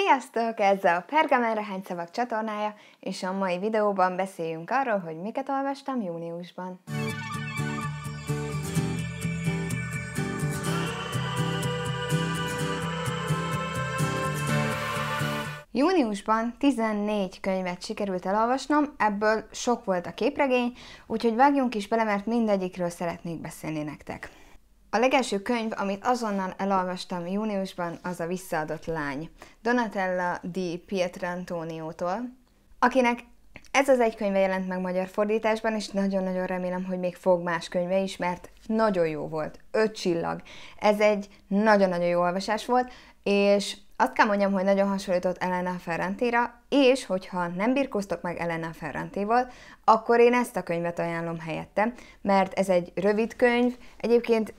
Sziasztok! Ez a Pergamen Rehány Szavak csatornája, és a mai videóban beszéljünk arról, hogy miket olvastam júniusban. Júniusban 14 könyvet sikerült elolvasnom, ebből sok volt a képregény, úgyhogy vágjunk is bele, mert mindegyikről szeretnék beszélni nektek. A legelső könyv, amit azonnal elolvastam júniusban, az a Visszaadott lány, Donatella di Pietrantóniótól, akinek ez az egy könyve jelent meg magyar fordításban, és nagyon-nagyon remélem, hogy még fog más könyve is, mert nagyon jó volt. Öt csillag. Ez egy nagyon-nagyon jó olvasás volt, és azt kell mondjam, hogy nagyon hasonlított Elena Ferrantéra, és hogyha nem birkóztok meg Elena Ferrantéval, akkor én ezt a könyvet ajánlom helyette, mert ez egy rövid könyv, egyébként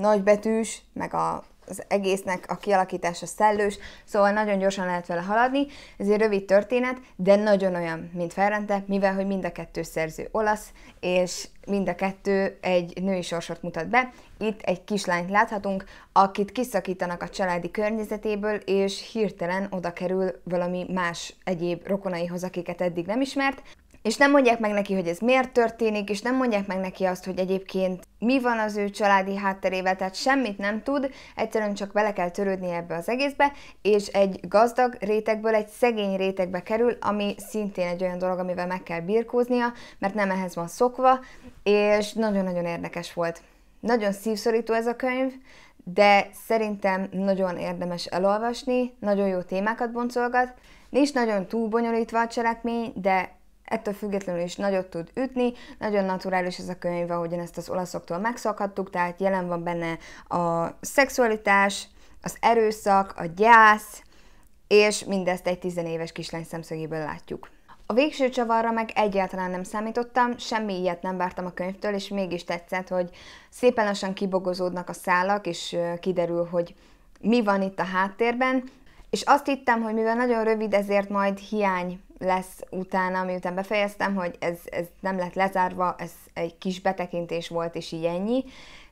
nagybetűs, meg a, az egésznek a kialakítása szellős, szóval nagyon gyorsan lehet vele haladni. Ez egy rövid történet, de nagyon olyan, mint Ferrante, mivel hogy mind a kettő szerző olasz, és mind a kettő egy női sorsot mutat be. Itt egy kislányt láthatunk, akit kiszakítanak a családi környezetéből, és hirtelen oda kerül valami más egyéb rokonaihoz, akiket eddig nem ismert és nem mondják meg neki, hogy ez miért történik, és nem mondják meg neki azt, hogy egyébként mi van az ő családi hátterével, tehát semmit nem tud, egyszerűen csak bele kell törődni ebbe az egészbe, és egy gazdag rétegből egy szegény rétegbe kerül, ami szintén egy olyan dolog, amivel meg kell birkóznia, mert nem ehhez van szokva, és nagyon-nagyon érdekes volt. Nagyon szívszorító ez a könyv, de szerintem nagyon érdemes elolvasni, nagyon jó témákat boncolgat, nincs nagyon túl bonyolítva a cselekmény, de ettől függetlenül is nagyot tud ütni, nagyon naturális ez a könyv, ahogyan ezt az olaszoktól megszokhattuk, tehát jelen van benne a szexualitás, az erőszak, a gyász, és mindezt egy tizenéves kislány szemszögéből látjuk. A végső csavarra meg egyáltalán nem számítottam, semmi ilyet nem vártam a könyvtől, és mégis tetszett, hogy szépen lassan kibogozódnak a szálak, és kiderül, hogy mi van itt a háttérben, és azt hittem, hogy mivel nagyon rövid, ezért majd hiány lesz utána, miután befejeztem, hogy ez, ez nem lett lezárva, ez egy kis betekintés volt, és így ennyi.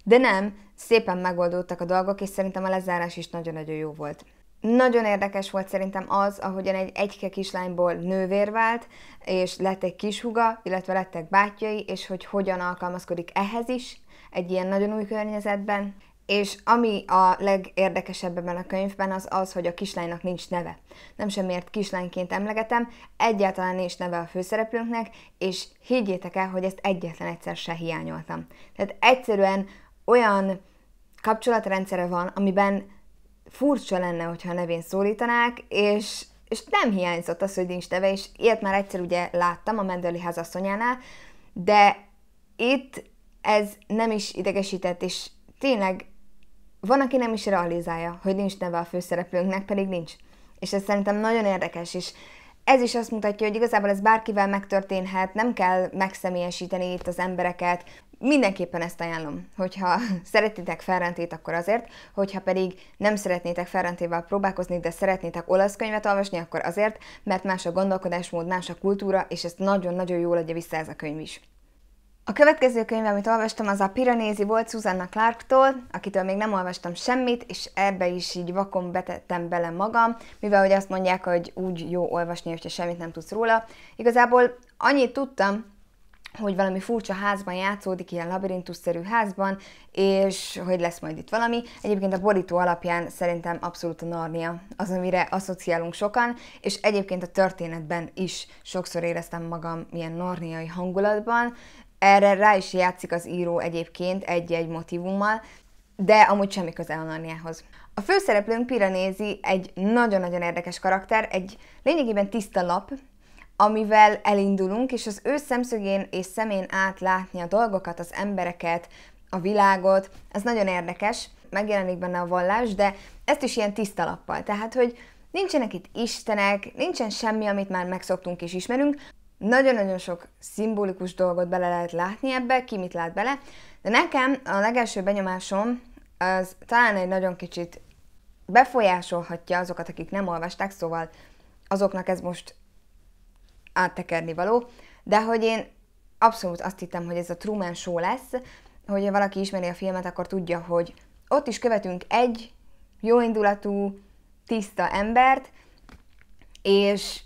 De nem, szépen megoldódtak a dolgok, és szerintem a lezárás is nagyon-nagyon jó volt. Nagyon érdekes volt szerintem az, ahogyan egy egyke kislányból nővér vált, és lett egy kishuga, illetve lettek bátyjai, és hogy hogyan alkalmazkodik ehhez is, egy ilyen nagyon új környezetben. És ami a legérdekesebb ebben a könyvben, az az, hogy a kislánynak nincs neve. Nem semmiért kislányként emlegetem, egyáltalán nincs neve a főszereplőnknek, és higgyétek el, hogy ezt egyetlen egyszer se hiányoltam. Tehát egyszerűen olyan kapcsolatrendszere van, amiben furcsa lenne, hogyha a nevén szólítanák, és és nem hiányzott az, hogy nincs neve, és ilyet már egyszer ugye láttam a Mendeli házasszonyánál, de itt ez nem is idegesített, és tényleg van, aki nem is realizálja, hogy nincs neve a főszereplőnknek, pedig nincs. És ez szerintem nagyon érdekes is. Ez is azt mutatja, hogy igazából ez bárkivel megtörténhet, nem kell megszemélyesíteni itt az embereket. Mindenképpen ezt ajánlom, hogyha szeretitek Ferrantét, akkor azért, hogyha pedig nem szeretnétek Ferrantéval próbálkozni, de szeretnétek olasz könyvet olvasni, akkor azért, mert más a gondolkodásmód, más a kultúra, és ezt nagyon-nagyon jól adja vissza ez a könyv is. A következő könyv, amit olvastam, az a piranézi volt Susanna Clarktól, akitől még nem olvastam semmit, és ebbe is így vakon betettem bele magam, mivel hogy azt mondják, hogy úgy jó olvasni, hogyha semmit nem tudsz róla. Igazából annyit tudtam, hogy valami furcsa házban játszódik, ilyen labirintusszerű házban, és hogy lesz majd itt valami. Egyébként a borító alapján szerintem abszolút a Narnia az, amire asszociálunk sokan, és egyébként a történetben is sokszor éreztem magam ilyen narniai hangulatban, erre rá is játszik az író egyébként egy-egy motivummal, de amúgy semmi köze Narniához. A főszereplőnk Piranézi egy nagyon-nagyon érdekes karakter, egy lényegében tiszta lap, amivel elindulunk, és az ő szemszögén és szemén átlátni a dolgokat, az embereket, a világot, ez nagyon érdekes, megjelenik benne a vallás, de ezt is ilyen tiszta lappal. Tehát, hogy nincsenek itt istenek, nincsen semmi, amit már megszoktunk és ismerünk, nagyon-nagyon sok szimbolikus dolgot bele lehet látni ebbe, ki mit lát bele, de nekem a legelső benyomásom az talán egy nagyon kicsit befolyásolhatja azokat, akik nem olvasták, szóval azoknak ez most áttekerni való, de hogy én abszolút azt hittem, hogy ez a Truman Show lesz, hogy ha valaki ismeri a filmet, akkor tudja, hogy ott is követünk egy jóindulatú, tiszta embert, és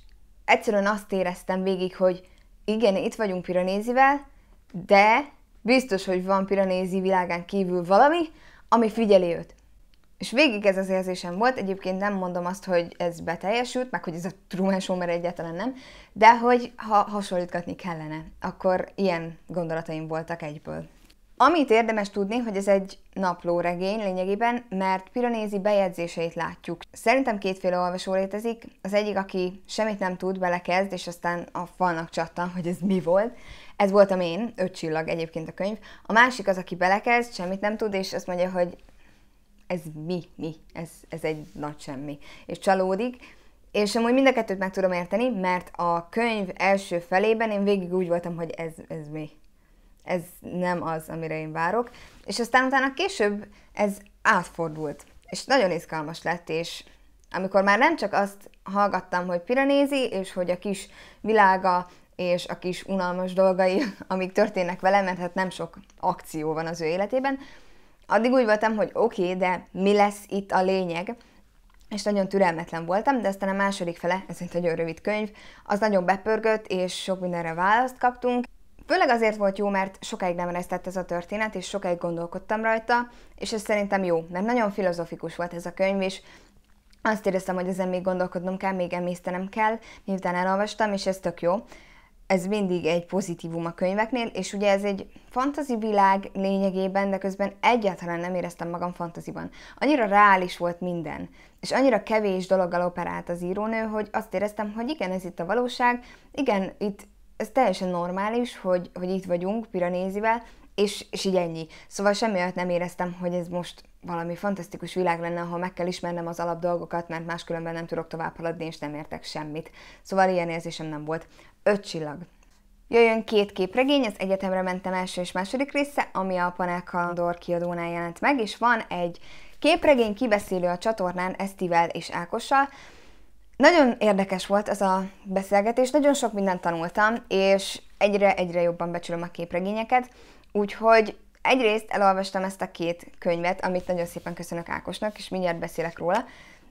egyszerűen azt éreztem végig, hogy igen, itt vagyunk Piranézivel, de biztos, hogy van Piranézi világán kívül valami, ami figyeli őt. És végig ez az érzésem volt, egyébként nem mondom azt, hogy ez beteljesült, meg hogy ez a Truman Show, mert egyáltalán nem, de hogy ha hasonlítgatni kellene, akkor ilyen gondolataim voltak egyből. Amit érdemes tudni, hogy ez egy naplóregény lényegében, mert Piranézi bejegyzéseit látjuk. Szerintem kétféle olvasó létezik. Az egyik, aki semmit nem tud, belekezd, és aztán a falnak csattan, hogy ez mi volt. Ez voltam én, öt csillag egyébként a könyv. A másik az, aki belekezd, semmit nem tud, és azt mondja, hogy ez mi, mi, ez, ez egy nagy semmi. És csalódik. És amúgy mind a kettőt meg tudom érteni, mert a könyv első felében én végig úgy voltam, hogy ez, ez mi, ez nem az, amire én várok. És aztán utána később ez átfordult, és nagyon izgalmas lett, és amikor már nem csak azt hallgattam, hogy piranézi, és hogy a kis világa és a kis unalmas dolgai, amik történnek vele, mert hát nem sok akció van az ő életében, addig úgy voltam, hogy oké, okay, de mi lesz itt a lényeg? És nagyon türelmetlen voltam, de aztán a második fele, ez egy nagyon rövid könyv, az nagyon bepörgött, és sok mindenre választ kaptunk, Főleg azért volt jó, mert sokáig nem eresztett ez a történet, és sokáig gondolkodtam rajta, és ez szerintem jó, mert nagyon filozofikus volt ez a könyv, és azt éreztem, hogy ezen még gondolkodnom kell, még emésztenem kell, miután elolvastam, és ez tök jó. Ez mindig egy pozitívum a könyveknél, és ugye ez egy fantazi világ lényegében, de közben egyáltalán nem éreztem magam fantaziban. Annyira reális volt minden, és annyira kevés dologgal operált az írónő, hogy azt éreztem, hogy igen, ez itt a valóság, igen, itt ez teljesen normális, hogy, hogy itt vagyunk Piranézivel, és, és így ennyi. Szóval semmi olyat nem éreztem, hogy ez most valami fantasztikus világ lenne, ahol meg kell ismernem az dolgokat, mert máskülönben nem tudok tovább haladni, és nem értek semmit. Szóval ilyen érzésem nem volt. Öt csillag. Jöjjön két képregény, az egyetemre mentem első és második része, ami a Panel Kalandor kiadónál jelent meg, és van egy képregény kibeszélő a csatornán Esztivel és Ákossal, nagyon érdekes volt ez a beszélgetés, nagyon sok mindent tanultam, és egyre-egyre jobban becsülöm a képregényeket, úgyhogy egyrészt elolvastam ezt a két könyvet, amit nagyon szépen köszönök Ákosnak, és mindjárt beszélek róla,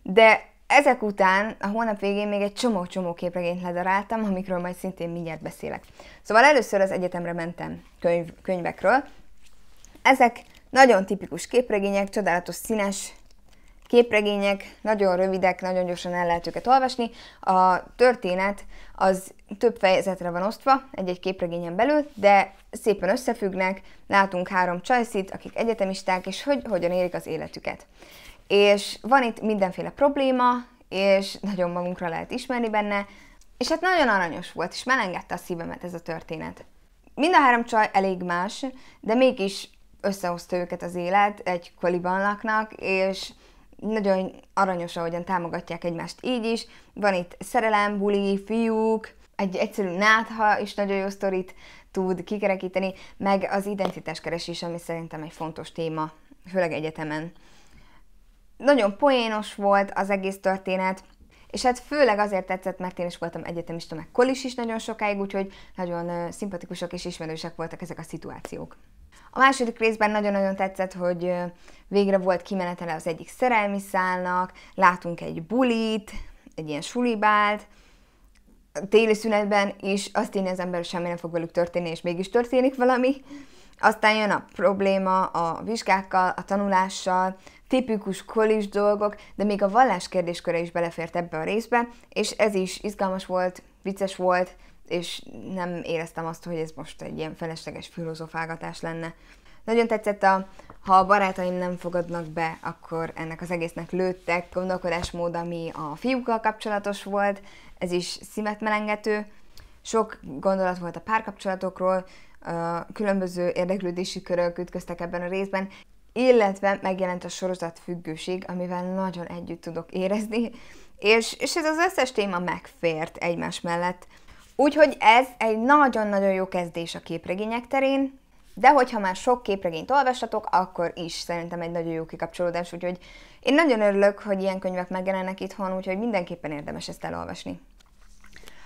de ezek után a hónap végén még egy csomó-csomó képregényt ledaráltam, amikről majd szintén mindjárt beszélek. Szóval először az egyetemre mentem könyv, könyvekről. Ezek nagyon tipikus képregények, csodálatos színes képregények, nagyon rövidek, nagyon gyorsan el lehet őket olvasni. A történet az több fejezetre van osztva, egy-egy képregényen belül, de szépen összefüggnek, látunk három csajszit, akik egyetemisták, és hogy hogyan élik az életüket. És van itt mindenféle probléma, és nagyon magunkra lehet ismerni benne, és hát nagyon aranyos volt, és melengedte a szívemet ez a történet. Mind a három csaj elég más, de mégis összehozta őket az élet, egy koliban laknak, és nagyon aranyos, ahogyan támogatják egymást így is. Van itt szerelem, buli, fiúk, egy egyszerű nátha is nagyon jó sztorit tud kikerekíteni, meg az identitáskeresés, ami szerintem egy fontos téma, főleg egyetemen. Nagyon poénos volt az egész történet, és hát főleg azért tetszett, mert én is voltam egyetemista, meg kolis is nagyon sokáig, úgyhogy nagyon szimpatikusok és ismerősek voltak ezek a szituációk. A második részben nagyon-nagyon tetszett, hogy végre volt kimenetele az egyik szerelmi szálnak, látunk egy bulit, egy ilyen sulibált, téli szünetben, és azt én az ember semmi nem fog velük történni, és mégis történik valami. Aztán jön a probléma a vizsgákkal, a tanulással, tipikus kolis dolgok, de még a vallás kérdésköre is belefért ebbe a részbe, és ez is izgalmas volt, vicces volt, és nem éreztem azt, hogy ez most egy ilyen felesleges filozofálgatás lenne. Nagyon tetszett a, ha a barátaim nem fogadnak be, akkor ennek az egésznek lőttek gondolkodásmód, ami a fiúkkal kapcsolatos volt, ez is szívetmelengető. Sok gondolat volt a párkapcsolatokról, különböző érdeklődési körök ütköztek ebben a részben, illetve megjelent a sorozat függőség, amivel nagyon együtt tudok érezni, és, és ez az összes téma megfért egymás mellett. Úgyhogy ez egy nagyon-nagyon jó kezdés a képregények terén, de hogyha már sok képregényt olvastatok, akkor is szerintem egy nagyon jó kikapcsolódás, úgyhogy én nagyon örülök, hogy ilyen könyvek megjelennek itthon, úgyhogy mindenképpen érdemes ezt elolvasni.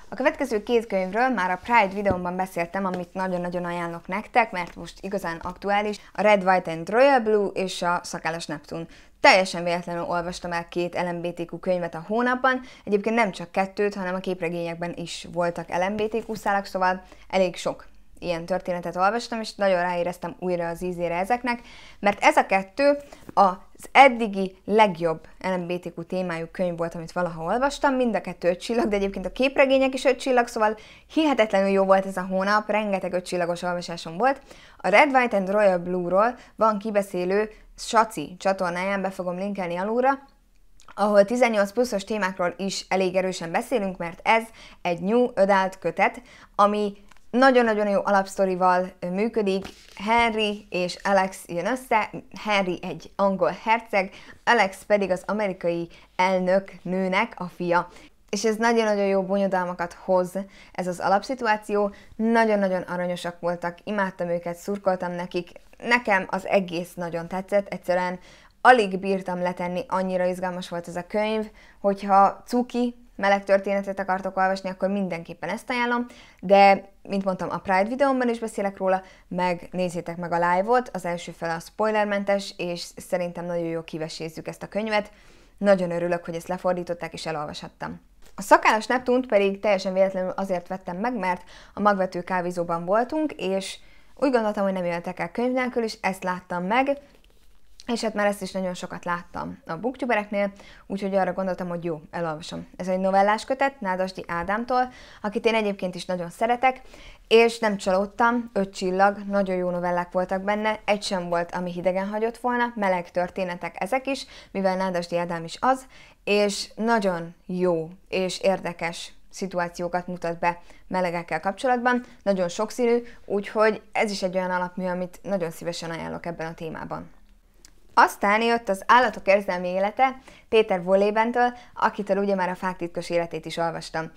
A következő két könyvről már a Pride videómban beszéltem, amit nagyon-nagyon ajánlok nektek, mert most igazán aktuális, a Red, White and Royal Blue és a Szakállas Neptun. Teljesen véletlenül olvastam el két LMBTQ könyvet a hónapban, egyébként nem csak kettőt, hanem a képregényekben is voltak LMBTQ szálak, szóval elég sok ilyen történetet olvastam, és nagyon ráéreztem újra az ízére ezeknek, mert ez a kettő az eddigi legjobb LMBTQ témájú könyv volt, amit valaha olvastam, mind a kettő öt csillag, de egyébként a képregények is öt csillag, szóval hihetetlenül jó volt ez a hónap, rengeteg öt csillagos olvasásom volt. A Red, White and Royal Blue-ról van kibeszélő Saci csatornáján, be fogom linkelni alulra, ahol 18 pluszos témákról is elég erősen beszélünk, mert ez egy New Adult kötet, ami nagyon-nagyon jó alapsztorival működik. Henry és Alex jön össze, Henry egy angol herceg, Alex pedig az amerikai elnök nőnek a fia. És ez nagyon-nagyon jó bonyodalmakat hoz ez az alapszituáció. Nagyon-nagyon aranyosak voltak, imádtam őket, szurkoltam nekik. Nekem az egész nagyon tetszett, egyszerűen alig bírtam letenni, annyira izgalmas volt ez a könyv, hogyha cuki, meleg történetet akartok olvasni, akkor mindenképpen ezt ajánlom, de mint mondtam, a Pride videómban is beszélek róla, meg nézzétek meg a live-ot, az első fele a spoilermentes, és szerintem nagyon jó kivesézzük ezt a könyvet. Nagyon örülök, hogy ezt lefordították és elolvashattam. A szakállas Neptunt pedig teljesen véletlenül azért vettem meg, mert a magvető kávézóban voltunk, és úgy gondoltam, hogy nem jöhetek el könyv nélkül, és ezt láttam meg, és hát már ezt is nagyon sokat láttam a booktubereknél, úgyhogy arra gondoltam, hogy jó, elolvasom. Ez egy novellás kötet Nádasdi Ádámtól, akit én egyébként is nagyon szeretek, és nem csalódtam, öt csillag, nagyon jó novellák voltak benne, egy sem volt, ami hidegen hagyott volna, meleg történetek ezek is, mivel Nádasdi Ádám is az, és nagyon jó és érdekes szituációkat mutat be melegekkel kapcsolatban, nagyon sokszínű, úgyhogy ez is egy olyan alapmű, amit nagyon szívesen ajánlok ebben a témában. Aztán jött az Állatok érzelmi élete Péter Volébentől, akitől ugye már a fák titkos életét is olvastam.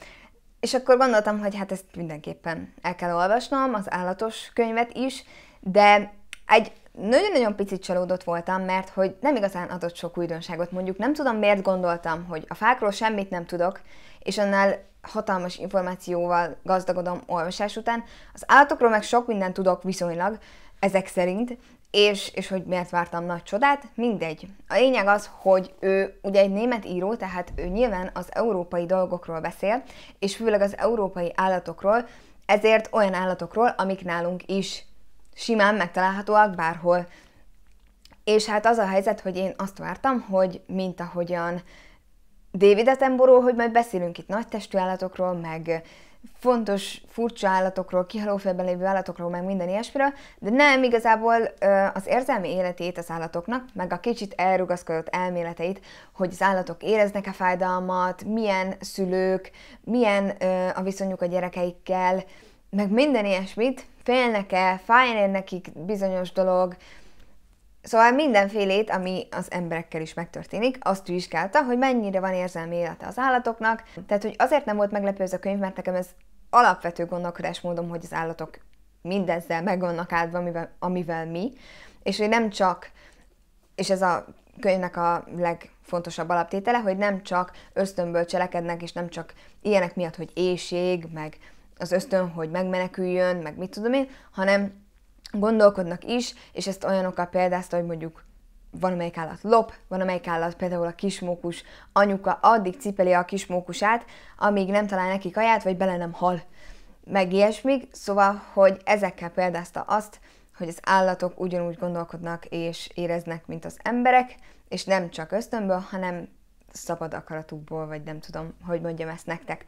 És akkor gondoltam, hogy hát ezt mindenképpen el kell olvasnom, az állatos könyvet is, de egy nagyon-nagyon picit csalódott voltam, mert hogy nem igazán adott sok újdonságot. Mondjuk nem tudom, miért gondoltam, hogy a fákról semmit nem tudok, és annál hatalmas információval gazdagodom olvasás után. Az állatokról meg sok mindent tudok viszonylag, ezek szerint, és, és hogy miért vártam nagy csodát, mindegy. A lényeg az, hogy ő ugye egy német író, tehát ő nyilván az európai dolgokról beszél, és főleg az európai állatokról, ezért olyan állatokról, amik nálunk is simán megtalálhatóak bárhol. És hát az a helyzet, hogy én azt vártam, hogy mint ahogyan David Attenborough, hogy majd beszélünk itt nagy testű állatokról, meg fontos, furcsa állatokról, kihalófélben lévő állatokról, meg minden ilyesmiről, de nem igazából az érzelmi életét az állatoknak, meg a kicsit elrugaszkodott elméleteit, hogy az állatok éreznek-e fájdalmat, milyen szülők, milyen a viszonyuk a gyerekeikkel, meg minden ilyesmit, félnek-e, fáj nekik bizonyos dolog, Szóval mindenfélét, ami az emberekkel is megtörténik, azt vizsgálta, hogy mennyire van érzelmi élete az állatoknak. Tehát, hogy azért nem volt meglepő ez a könyv, mert nekem ez alapvető gondolkodásmódom, hogy az állatok mindezzel meg vannak áldva, amivel, amivel mi, és hogy nem csak, és ez a könyvnek a legfontosabb alaptétele, hogy nem csak ösztönből cselekednek, és nem csak ilyenek miatt, hogy éjség, meg az ösztön, hogy megmeneküljön, meg mit tudom én, hanem gondolkodnak is, és ezt olyanokkal példázta, hogy mondjuk van amelyik állat lop, van amelyik állat például a kismókus anyuka addig cipeli a kismókusát, amíg nem talál neki kaját, vagy bele nem hal. Meg ilyesmik, szóval, hogy ezekkel példázta azt, hogy az állatok ugyanúgy gondolkodnak és éreznek, mint az emberek, és nem csak ösztönből, hanem szabad akaratukból, vagy nem tudom, hogy mondjam ezt nektek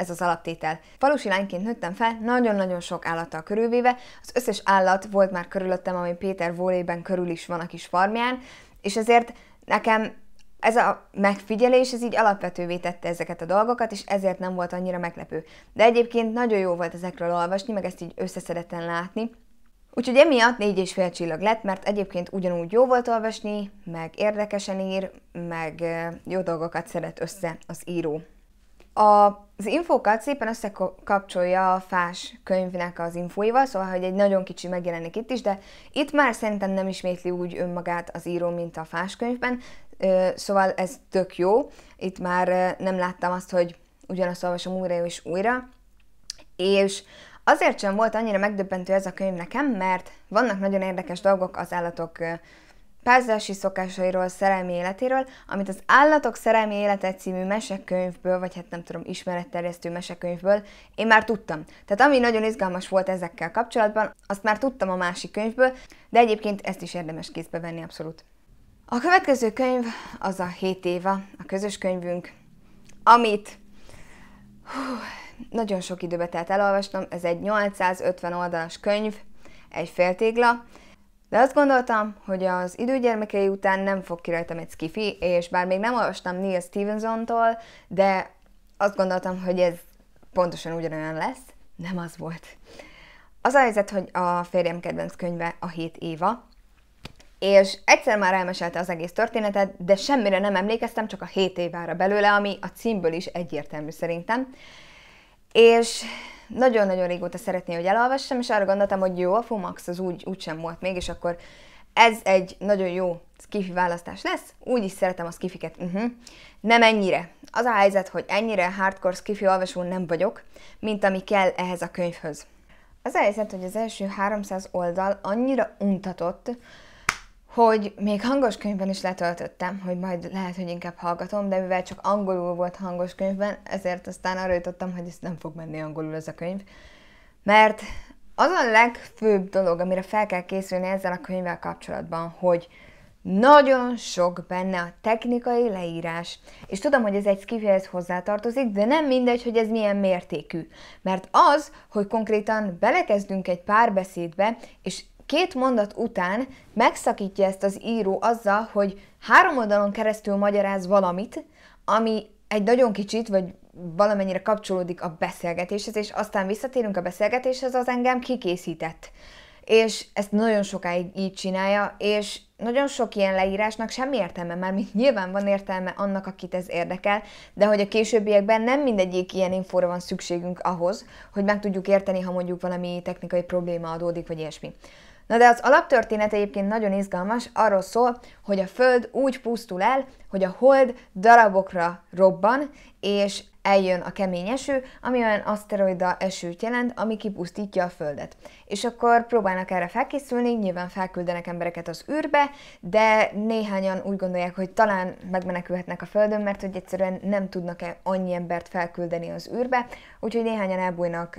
ez az alaptétel. Falusi lányként nőttem fel, nagyon-nagyon sok állattal körülvéve, az összes állat volt már körülöttem, ami Péter Vólében körül is van a kis farmján, és ezért nekem ez a megfigyelés, ez így alapvetővé tette ezeket a dolgokat, és ezért nem volt annyira meglepő. De egyébként nagyon jó volt ezekről olvasni, meg ezt így összeszedetten látni. Úgyhogy emiatt négy és fél csillag lett, mert egyébként ugyanúgy jó volt olvasni, meg érdekesen ír, meg jó dolgokat szeret össze az író. A az infókat szépen összekapcsolja a fás könyvnek az infóival, szóval hogy egy nagyon kicsi megjelenik itt is, de itt már szerintem nem ismétli úgy önmagát az író, mint a fás könyvben, szóval ez tök jó. Itt már nem láttam azt, hogy ugyanazt olvasom újra és újra, és azért sem volt annyira megdöbbentő ez a könyv nekem, mert vannak nagyon érdekes dolgok az állatok Pázási szokásairól, szerelmi életéről, amit az Állatok szerelmi élete című mesekönyvből, vagy hát nem tudom, ismeretterjesztő mesekönyvből én már tudtam. Tehát ami nagyon izgalmas volt ezekkel kapcsolatban, azt már tudtam a másik könyvből, de egyébként ezt is érdemes kézbe venni abszolút. A következő könyv az a 7 éva, a közös könyvünk, amit hú, nagyon sok időbe telt elolvasnom, ez egy 850 oldalas könyv, egy féltégla, de azt gondoltam, hogy az időgyermekei után nem fog ki rajtam egy skifi, és bár még nem olvastam Neil Stevenson-tól, de azt gondoltam, hogy ez pontosan ugyanolyan lesz. Nem az volt. Az a helyzet, hogy a férjem kedvenc könyve a Hét Éva, és egyszer már elmesélte az egész történetet, de semmire nem emlékeztem, csak a hét évára belőle, ami a címből is egyértelmű szerintem. És nagyon-nagyon régóta szeretné, hogy elolvassam, és arra gondoltam, hogy jó, a Fumax, az úgy, úgy sem volt még, és akkor ez egy nagyon jó skifi választás lesz, úgy is szeretem a skifiket. Uh-huh. Nem ennyire. Az a helyzet, hogy ennyire hardcore skifi olvasó nem vagyok, mint ami kell ehhez a könyvhöz. Az a helyzet, hogy az első 300 oldal annyira untatott, hogy még hangos könyvben is letöltöttem, hogy majd lehet, hogy inkább hallgatom, de mivel csak angolul volt hangos könyvben, ezért aztán arra jutottam, hogy ezt nem fog menni angolul ez a könyv. Mert az a legfőbb dolog, amire fel kell készülni ezzel a könyvvel kapcsolatban, hogy nagyon sok benne a technikai leírás. És tudom, hogy ez egy skifihez hozzátartozik, de nem mindegy, hogy ez milyen mértékű. Mert az, hogy konkrétan belekezdünk egy párbeszédbe, és Két mondat után megszakítja ezt az író azzal, hogy három oldalon keresztül magyaráz valamit, ami egy nagyon kicsit, vagy valamennyire kapcsolódik a beszélgetéshez, és aztán visszatérünk a beszélgetéshez, az engem kikészített. És ezt nagyon sokáig így csinálja, és nagyon sok ilyen leírásnak semmi értelme, már mint nyilván van értelme annak, akit ez érdekel, de hogy a későbbiekben nem mindegyik ilyen infóra van szükségünk ahhoz, hogy meg tudjuk érteni, ha mondjuk valami technikai probléma adódik, vagy ilyesmi. Na de az alaptörténet egyébként nagyon izgalmas, arról szól, hogy a Föld úgy pusztul el, hogy a hold darabokra robban, és eljön a kemény eső, ami olyan aszteroida esőt jelent, ami kipusztítja a Földet. És akkor próbálnak erre felkészülni, nyilván felküldenek embereket az űrbe, de néhányan úgy gondolják, hogy talán megmenekülhetnek a Földön, mert hogy egyszerűen nem tudnak -e annyi embert felküldeni az űrbe, úgyhogy néhányan elbújnak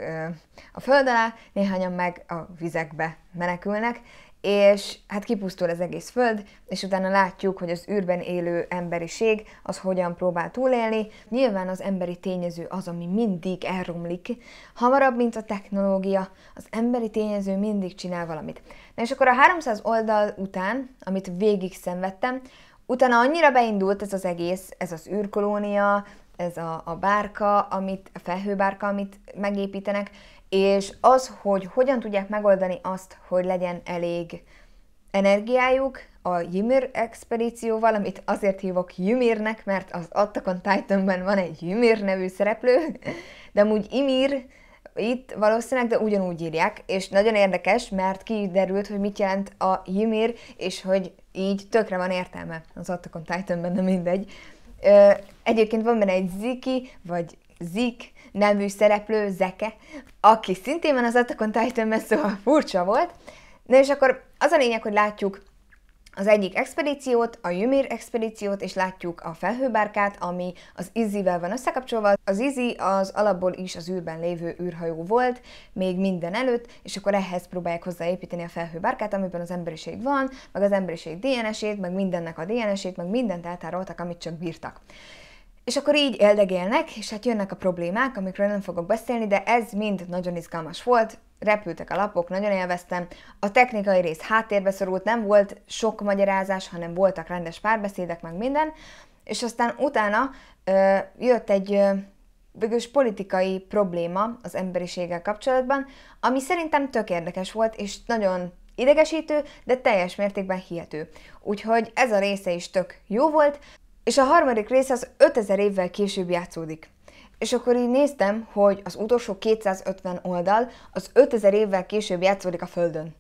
a Föld alá, néhányan meg a vizekbe menekülnek, és hát kipusztul az egész föld, és utána látjuk, hogy az űrben élő emberiség az hogyan próbál túlélni. Nyilván az emberi tényező az, ami mindig elromlik, hamarabb, mint a technológia, az emberi tényező mindig csinál valamit. Na és akkor a 300 oldal után, amit végig szenvedtem, utána annyira beindult ez az egész, ez az űrkolónia, ez a, a bárka, amit, a felhőbárka, amit megépítenek, és az, hogy hogyan tudják megoldani azt, hogy legyen elég energiájuk a Ymir expedícióval, amit azért hívok Ymirnek, mert az Attakon Titanben van egy Ymir nevű szereplő, de amúgy Ymir itt valószínűleg, de ugyanúgy írják, és nagyon érdekes, mert kiderült, hogy mit jelent a Ymir, és hogy így tökre van értelme az Attakon Titanben, nem mindegy. Egyébként van benne egy Ziki, vagy Zik, nemű szereplő, Zeke, aki szintén van az Attack titan szóval furcsa volt. Na és akkor az a lényeg, hogy látjuk az egyik expedíciót, a Jumir expedíciót, és látjuk a felhőbárkát, ami az Izzivel van összekapcsolva. Az Izzi az alapból is az űrben lévő űrhajó volt, még minden előtt, és akkor ehhez próbálják hozzáépíteni a felhőbárkát, amiben az emberiség van, meg az emberiség DNS-ét, meg mindennek a DNS-ét, meg mindent eltároltak, amit csak bírtak. És akkor így eldegélnek, és hát jönnek a problémák, amikről nem fogok beszélni, de ez mind nagyon izgalmas volt, repültek a lapok, nagyon élveztem. A technikai rész háttérbe szorult, nem volt sok magyarázás, hanem voltak rendes párbeszédek, meg minden, és aztán utána ö, jött egy végülis bögös politikai probléma az emberiséggel kapcsolatban, ami szerintem tök érdekes volt, és nagyon idegesítő, de teljes mértékben hihető. Úgyhogy ez a része is tök jó volt és a harmadik része az 5000 évvel később játszódik. És akkor így néztem, hogy az utolsó 250 oldal az 5000 évvel később játszódik a Földön.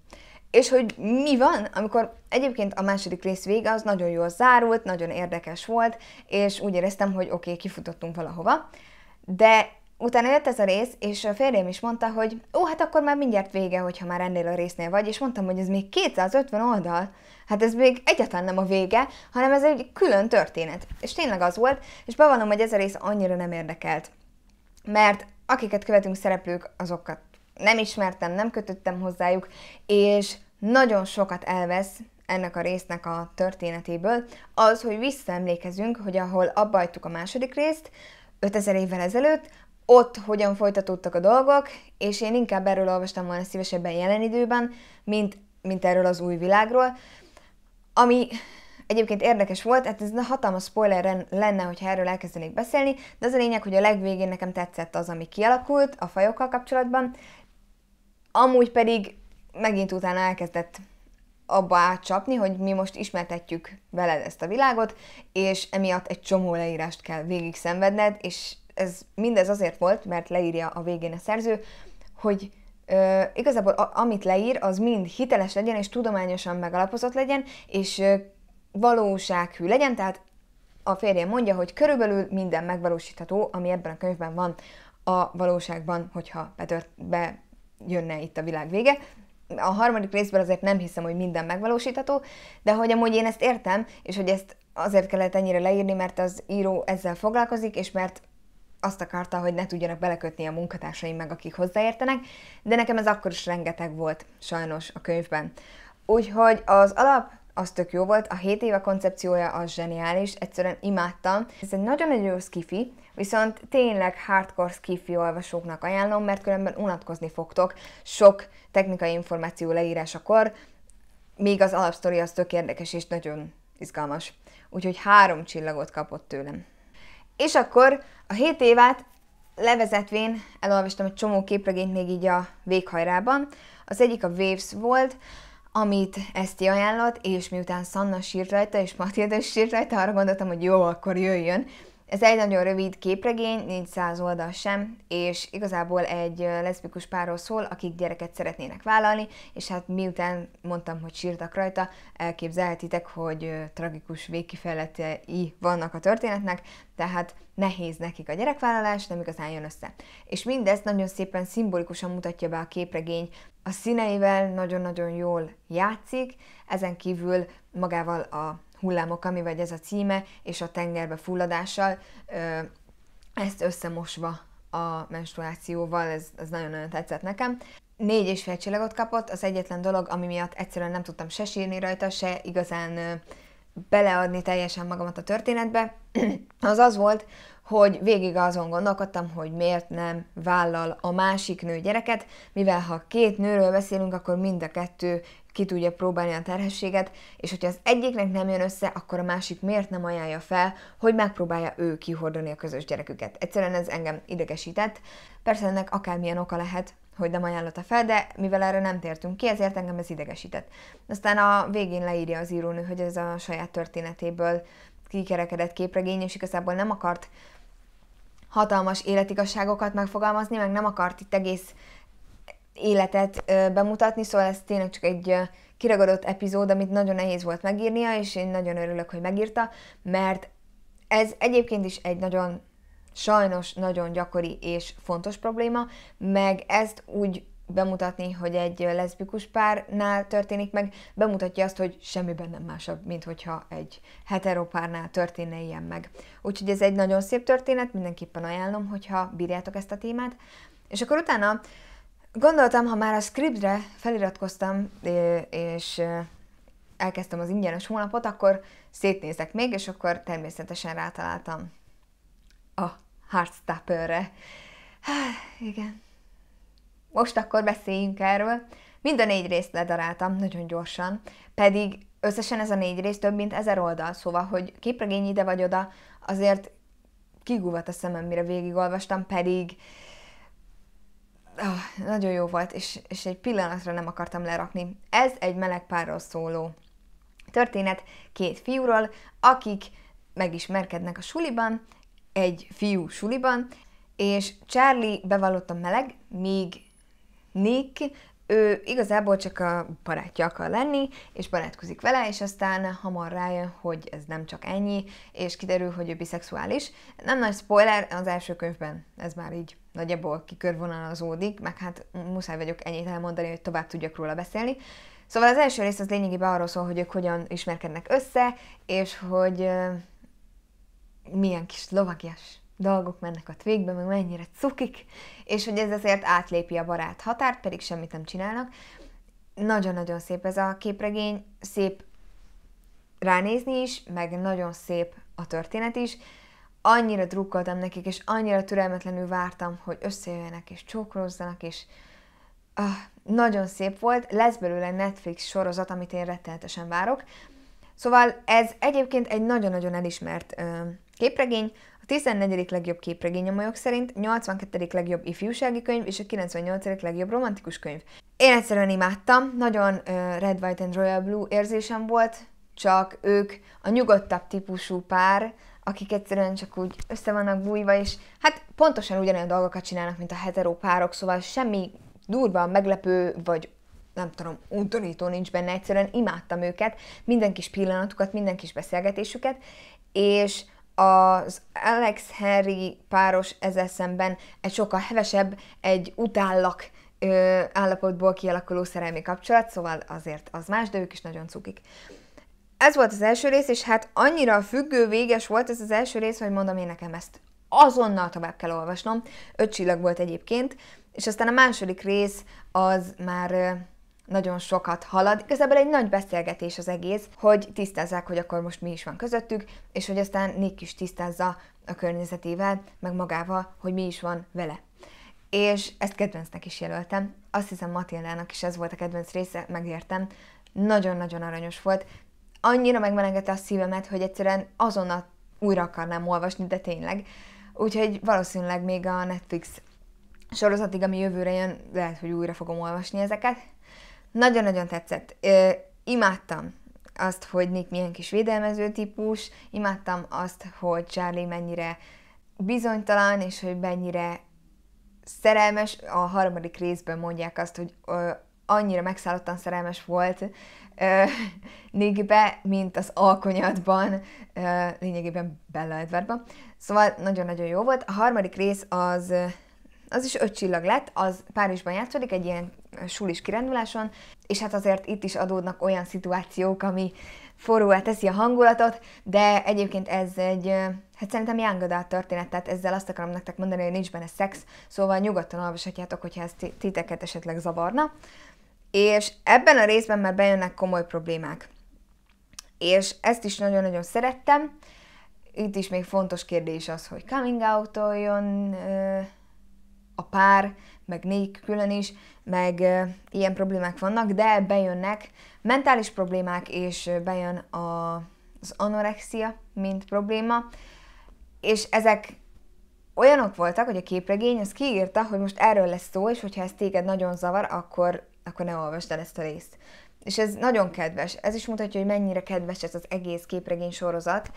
És hogy mi van, amikor egyébként a második rész vége az nagyon jól zárult, nagyon érdekes volt, és úgy éreztem, hogy oké, okay, kifutottunk valahova, de Utána jött ez a rész, és a férjem is mondta, hogy ó, hát akkor már mindjárt vége, hogyha már ennél a résznél vagy, és mondtam, hogy ez még 250 oldal, hát ez még egyáltalán nem a vége, hanem ez egy külön történet. És tényleg az volt, és bevallom, hogy ez a rész annyira nem érdekelt. Mert akiket követünk szereplők, azokat nem ismertem, nem kötöttem hozzájuk, és nagyon sokat elvesz ennek a résznek a történetéből az, hogy visszaemlékezünk, hogy ahol abbajtuk a második részt, 5000 évvel ezelőtt, ott hogyan folytatódtak a dolgok, és én inkább erről olvastam volna szívesebben jelen időben, mint, mint erről az új világról, ami egyébként érdekes volt, hát ez hatalmas spoiler lenne, hogyha erről elkezdenék beszélni, de az a lényeg, hogy a legvégén nekem tetszett az, ami kialakult a fajokkal kapcsolatban, amúgy pedig megint utána elkezdett abba átcsapni, hogy mi most ismertetjük veled ezt a világot, és emiatt egy csomó leírást kell végig szenvedned, és ez mindez azért volt, mert leírja a végén a szerző, hogy ö, igazából a, amit leír, az mind hiteles legyen, és tudományosan megalapozott legyen, és ö, valósághű legyen, tehát a férjem mondja, hogy körülbelül minden megvalósítható, ami ebben a könyvben van a valóságban, hogyha betört, bejönne itt a világ vége. A harmadik részben azért nem hiszem, hogy minden megvalósítható, de hogy amúgy én ezt értem, és hogy ezt azért kellett ennyire leírni, mert az író ezzel foglalkozik, és mert azt akarta, hogy ne tudjanak belekötni a munkatársaim meg, akik hozzáértenek, de nekem ez akkor is rengeteg volt, sajnos, a könyvben. Úgyhogy az alap az tök jó volt, a 7 éve koncepciója az zseniális, egyszerűen imádtam. Ez egy nagyon-nagyon jó skifi, viszont tényleg hardcore skifi olvasóknak ajánlom, mert különben unatkozni fogtok sok technikai információ leírásakor, még az alapsztori az tök érdekes és nagyon izgalmas. Úgyhogy három csillagot kapott tőlem. És akkor a 7 évát levezetvén elolvastam egy csomó képregényt még így a véghajrában. Az egyik a Waves volt, amit Eszti ajánlott, és miután Sanna sírt rajta, és Matilda is sírt rajta, arra gondoltam, hogy jó, akkor jöjjön. Ez egy nagyon rövid képregény, 400 oldal sem, és igazából egy leszbikus párról szól, akik gyereket szeretnének vállalni, és hát miután mondtam, hogy sírtak rajta, elképzelhetitek, hogy tragikus végkifejletei vannak a történetnek, tehát nehéz nekik a gyerekvállalás, nem igazán jön össze. És mindezt nagyon szépen szimbolikusan mutatja be a képregény, a színeivel nagyon-nagyon jól játszik, ezen kívül magával a hullámok, ami vagy ez a címe, és a tengerbe fulladással, ezt összemosva a menstruációval, ez, ez nagyon-nagyon tetszett nekem. Négy és fél csillagot kapott, az egyetlen dolog, ami miatt egyszerűen nem tudtam se sírni rajta, se igazán beleadni teljesen magamat a történetbe, az az volt, hogy végig azon gondolkodtam, hogy miért nem vállal a másik nő gyereket, mivel ha két nőről beszélünk, akkor mind a kettő ki tudja próbálni a terhességet, és hogyha az egyiknek nem jön össze, akkor a másik miért nem ajánlja fel, hogy megpróbálja ő kihordani a közös gyereküket. Egyszerűen ez engem idegesített. Persze ennek akármilyen oka lehet, hogy nem ajánlotta fel, de mivel erre nem tértünk ki, ezért engem ez idegesített. Aztán a végén leírja az írónő, hogy ez a saját történetéből kikerekedett képregény, és igazából nem akart hatalmas életigasságokat megfogalmazni, meg nem akart itt egész életet bemutatni, szóval ez tényleg csak egy kiragadott epizód, amit nagyon nehéz volt megírnia, és én nagyon örülök, hogy megírta, mert ez egyébként is egy nagyon sajnos nagyon gyakori és fontos probléma, meg ezt úgy bemutatni, hogy egy leszbikus párnál történik meg, bemutatja azt, hogy semmiben nem másabb, mint hogyha egy heteropárnál történne ilyen meg. Úgyhogy ez egy nagyon szép történet, mindenképpen ajánlom, hogyha bírjátok ezt a témát. És akkor utána Gondoltam, ha már a Scribdre feliratkoztam, és elkezdtem az ingyenes hónapot, akkor szétnézek még, és akkor természetesen rátaláltam a Heartstopper-re. Igen. Most akkor beszéljünk erről. Mind a négy részt ledaráltam, nagyon gyorsan, pedig összesen ez a négy rész több mint ezer oldal, szóval, hogy képregény ide vagy oda, azért kigúvat a szemem, mire végigolvastam, pedig oh, nagyon jó volt, és, és egy pillanatra nem akartam lerakni. Ez egy meleg párról szóló történet két fiúról, akik megismerkednek a suliban, egy fiú suliban, és Charlie bevallotta meleg, míg Nick, ő igazából csak a barátja akar lenni, és barátkozik vele, és aztán hamar rájön, hogy ez nem csak ennyi, és kiderül, hogy ő biszexuális. Nem nagy spoiler, az első könyvben ez már így nagyjából kikörvonalazódik, meg hát muszáj vagyok ennyit elmondani, hogy tovább tudjak róla beszélni. Szóval az első rész az lényegében arról szól, hogy ők hogyan ismerkednek össze, és hogy uh, milyen kis lovagias dolgok mennek a végbe, meg mennyire cukik, és hogy ez azért átlépi a barát határt, pedig semmit nem csinálnak. Nagyon-nagyon szép ez a képregény, szép ránézni is, meg nagyon szép a történet is annyira drukkoltam nekik, és annyira türelmetlenül vártam, hogy összejöjjenek, és csókolózzanak, és ah, nagyon szép volt. Lesz belőle Netflix sorozat, amit én rettenetesen várok. Szóval ez egyébként egy nagyon-nagyon elismert ö, képregény, a 14. legjobb képregény a majok szerint, 82. legjobb ifjúsági könyv és a 98. legjobb romantikus könyv. Én egyszerűen imádtam, nagyon ö, Red, White and Royal Blue érzésem volt, csak ők a nyugodtabb típusú pár, akik egyszerűen csak úgy össze vannak bújva, és hát pontosan ugyanolyan dolgokat csinálnak, mint a hetero párok, szóval semmi durva, meglepő, vagy nem tudom, untorító nincs benne, egyszerűen imádtam őket, minden kis pillanatukat, minden kis beszélgetésüket, és az Alex Henry páros ezzel szemben egy sokkal hevesebb, egy utállak ö, állapotból kialakuló szerelmi kapcsolat, szóval azért az más, de ők is nagyon cukik ez volt az első rész, és hát annyira függő véges volt ez az első rész, hogy mondom én nekem ezt azonnal tovább kell olvasnom. Öt csillag volt egyébként, és aztán a második rész az már nagyon sokat halad. Igazából egy nagy beszélgetés az egész, hogy tisztázzák, hogy akkor most mi is van közöttük, és hogy aztán Nick is tisztázza a környezetével, meg magával, hogy mi is van vele. És ezt kedvencnek is jelöltem. Azt hiszem Matildának is ez volt a kedvenc része, megértem. Nagyon-nagyon aranyos volt, annyira megmelengette a szívemet, hogy egyszerűen azonnal újra akarnám olvasni, de tényleg. Úgyhogy valószínűleg még a Netflix sorozatig, ami jövőre jön, lehet, hogy újra fogom olvasni ezeket. Nagyon-nagyon tetszett. Ö, imádtam azt, hogy Nick milyen kis védelmező típus, imádtam azt, hogy Charlie mennyire bizonytalan, és hogy mennyire szerelmes. A harmadik részben mondják azt, hogy ö, annyira megszállottan szerelmes volt euh, Nigibe, mint az alkonyatban, euh, lényegében Bella Edwardban. Szóval nagyon-nagyon jó volt. A harmadik rész az, az is öt csillag lett, az Párizsban játszódik, egy ilyen sulis kiránduláson, és hát azért itt is adódnak olyan szituációk, ami forróvá teszi a hangulatot, de egyébként ez egy, hát szerintem Young Adult történet, tehát ezzel azt akarom nektek mondani, hogy nincs benne szex, szóval nyugodtan olvashatjátok, hogyha ez titeket esetleg zavarna. És ebben a részben már bejönnek komoly problémák. És ezt is nagyon-nagyon szerettem. Itt is még fontos kérdés az, hogy coming out jön a pár, meg négy külön is, meg ilyen problémák vannak, de bejönnek mentális problémák, és bejön a, az anorexia, mint probléma, és ezek olyanok voltak, hogy a képregény az kiírta, hogy most erről lesz szó, és hogyha ez téged nagyon zavar, akkor akkor ne olvasd el ezt a részt. És ez nagyon kedves. Ez is mutatja, hogy mennyire kedves ez az egész képregény sorozat.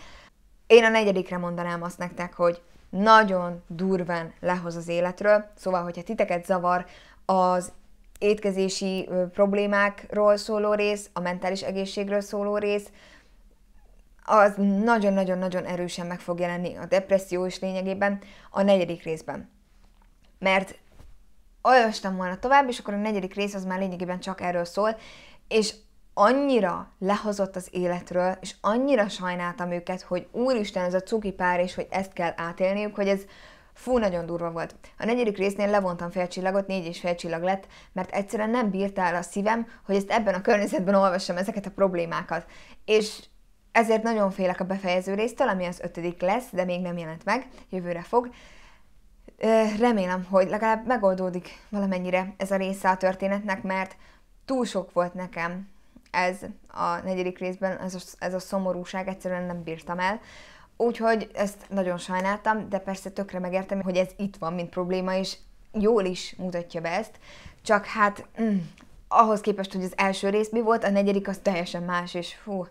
Én a negyedikre mondanám azt nektek, hogy nagyon durván lehoz az életről, szóval, hogyha titeket zavar az étkezési problémákról szóló rész, a mentális egészségről szóló rész, az nagyon-nagyon-nagyon erősen meg fog jelenni a depresszió is lényegében a negyedik részben. Mert olvastam volna tovább, és akkor a negyedik rész az már lényegében csak erről szól, és annyira lehozott az életről, és annyira sajnáltam őket, hogy úristen, ez a cuki pár, és hogy ezt kell átélniük, hogy ez fú, nagyon durva volt. A negyedik résznél levontam fél csillagot, négy és fél csillag lett, mert egyszerűen nem bírtál a szívem, hogy ezt ebben a környezetben olvassam ezeket a problémákat. És ezért nagyon félek a befejező résztől, ami az ötödik lesz, de még nem jelent meg, jövőre fog remélem, hogy legalább megoldódik valamennyire ez a része a történetnek, mert túl sok volt nekem ez a negyedik részben, ez a, ez a szomorúság, egyszerűen nem bírtam el. Úgyhogy ezt nagyon sajnáltam, de persze tökre megértem, hogy ez itt van, mint probléma, és jól is mutatja be ezt, csak hát mm, ahhoz képest, hogy az első rész mi volt, a negyedik az teljesen más, és hú,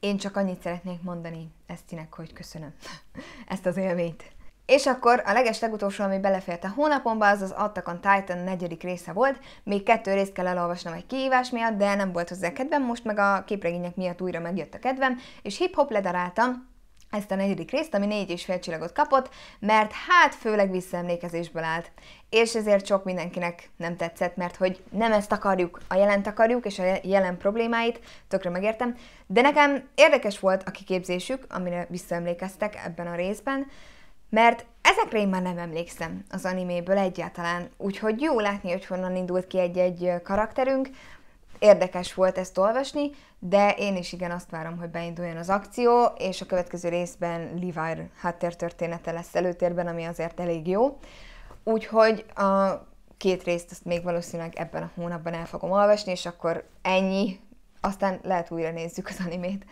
én csak annyit szeretnék mondani Esztinek, hogy köszönöm ezt az élményt. És akkor a leges legutolsó, ami belefért a hónapomba, az az Attack on Titan negyedik része volt. Még kettő részt kell elolvasnom egy kihívás miatt, de nem volt hozzá kedvem, most meg a képregények miatt újra megjött a kedvem, és hip-hop ledaráltam, ezt a negyedik részt, ami négy és fél csillagot kapott, mert hát főleg visszaemlékezésből állt. És ezért sok mindenkinek nem tetszett, mert hogy nem ezt akarjuk, a jelent akarjuk, és a jelen problémáit, tökre megértem. De nekem érdekes volt a kiképzésük, amire visszaemlékeztek ebben a részben, mert ezekre én már nem emlékszem az animéből egyáltalán, úgyhogy jó látni, hogy honnan indult ki egy-egy karakterünk, érdekes volt ezt olvasni, de én is igen azt várom, hogy beinduljon az akció, és a következő részben Levi háttértörténete lesz előtérben, ami azért elég jó. Úgyhogy a két részt azt még valószínűleg ebben a hónapban el fogom olvasni, és akkor ennyi, aztán lehet újra nézzük az animét.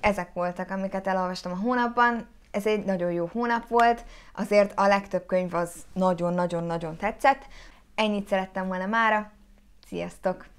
Ezek voltak, amiket elolvastam a hónapban, ez egy nagyon jó hónap volt, azért a legtöbb könyv az nagyon-nagyon-nagyon tetszett. Ennyit szerettem volna mára, sziasztok!